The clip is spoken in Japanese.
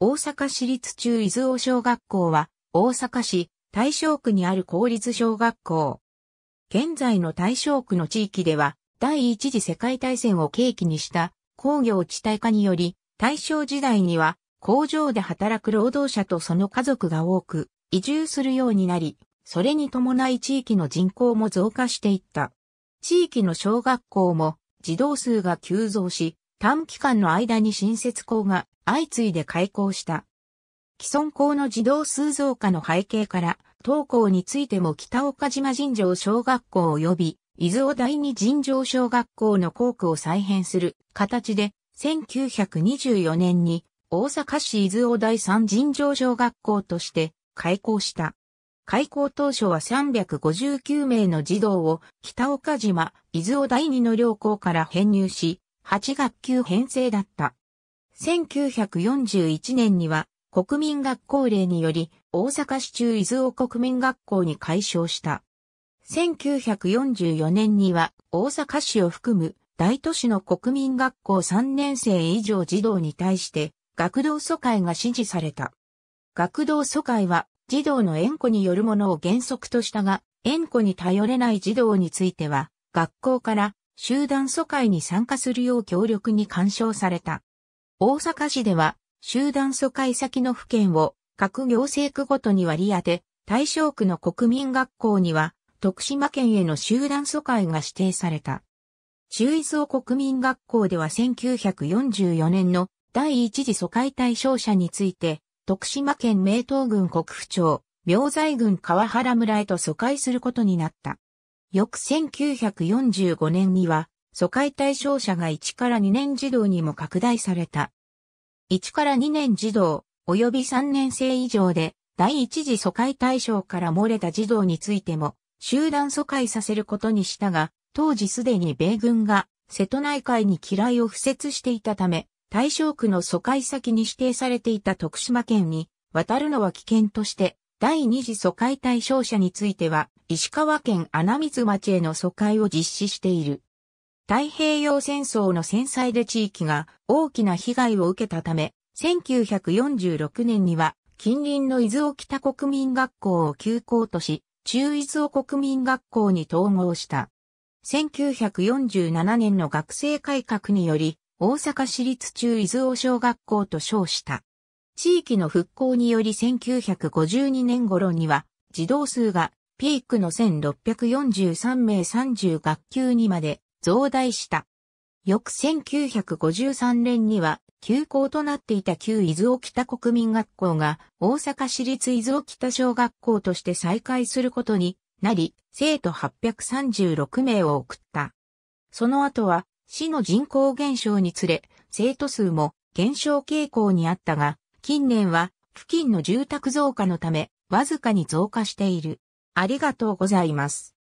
大阪市立中伊豆大小学校は、大阪市大正区にある公立小学校。現在の大正区の地域では、第一次世界大戦を契機にした工業地帯化により、大正時代には工場で働く労働者とその家族が多く移住するようになり、それに伴い地域の人口も増加していった。地域の小学校も児童数が急増し、短期間の間に新設校が相次いで開校した。既存校の児童数増加の背景から、当校についても北岡島尋常小学校及び、伊豆を第二尋常小学校の校区を再編する形で、1924年に大阪市伊豆を第三尋常小学校として開校した。開校当初は359名の児童を北岡島、伊豆を第二の両校から編入し、8学級編成だった。1941年には国民学校令により大阪市中伊豆を国民学校に改称した。1944年には大阪市を含む大都市の国民学校3年生以上児童に対して学童疎開が指示された。学童疎開は児童の縁故によるものを原則としたが、縁故に頼れない児童については、学校から集団疎開に参加するよう協力に干渉された。大阪市では、集団疎開先の府県を各行政区ごとに割り当て、対象区の国民学校には、徳島県への集団疎開が指定された。中伊総国民学校では1944年の第一次疎開対象者について、徳島県名東郡国府町、明財郡川原村へと疎開することになった。翌1945年には、疎開対象者が1から2年児童にも拡大された。1から2年児童、及び3年生以上で、第一次疎開対象から漏れた児童についても、集団疎開させることにしたが、当時すでに米軍が、瀬戸内海に機雷を敷設していたため、対象区の疎開先に指定されていた徳島県に、渡るのは危険として、第二次疎開対象者については、石川県穴水町への疎開を実施している。太平洋戦争の戦災で地域が大きな被害を受けたため、1946年には近隣の伊豆沖田国民学校を休校とし、中伊豆を国民学校に統合した。1947年の学生改革により、大阪市立中伊豆を小学校と称した。地域の復興により1952年頃には、児童数がピークの1643名30学級にまで増大した。翌1953年には休校となっていた旧伊豆沖田国民学校が大阪市立伊豆沖田小学校として再開することになり、生徒836名を送った。その後は市の人口減少につれ、生徒数も減少傾向にあったが、近年は付近の住宅増加のため、わずかに増加している。ありがとうございます。